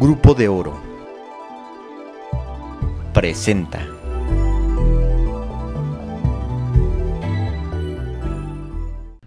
Grupo de Oro presenta.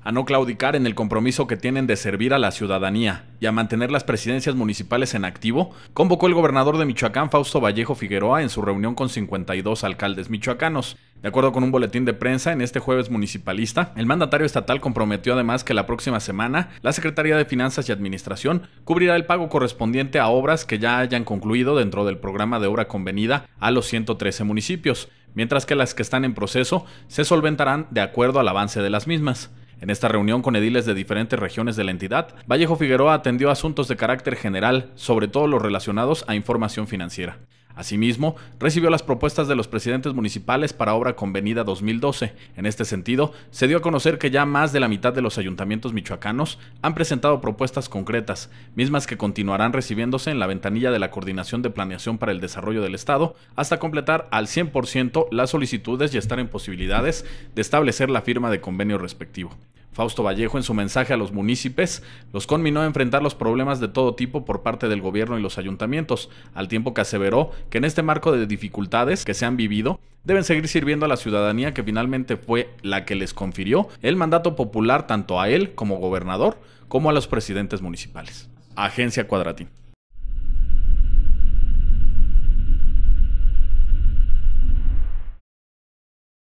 A no claudicar en el compromiso que tienen de servir a la ciudadanía y a mantener las presidencias municipales en activo, convocó el gobernador de Michoacán, Fausto Vallejo Figueroa, en su reunión con 52 alcaldes michoacanos. De acuerdo con un boletín de prensa en este jueves municipalista, el mandatario estatal comprometió además que la próxima semana la Secretaría de Finanzas y Administración cubrirá el pago correspondiente a obras que ya hayan concluido dentro del programa de obra convenida a los 113 municipios, mientras que las que están en proceso se solventarán de acuerdo al avance de las mismas. En esta reunión con ediles de diferentes regiones de la entidad, Vallejo Figueroa atendió asuntos de carácter general, sobre todo los relacionados a información financiera. Asimismo, recibió las propuestas de los presidentes municipales para obra convenida 2012. En este sentido, se dio a conocer que ya más de la mitad de los ayuntamientos michoacanos han presentado propuestas concretas, mismas que continuarán recibiéndose en la ventanilla de la Coordinación de Planeación para el Desarrollo del Estado, hasta completar al 100% las solicitudes y estar en posibilidades de establecer la firma de convenio respectivo. Fausto Vallejo, en su mensaje a los municipios, los conminó a enfrentar los problemas de todo tipo por parte del gobierno y los ayuntamientos, al tiempo que aseveró que en este marco de dificultades que se han vivido, deben seguir sirviendo a la ciudadanía que finalmente fue la que les confirió el mandato popular tanto a él como gobernador, como a los presidentes municipales. Agencia Cuadratín.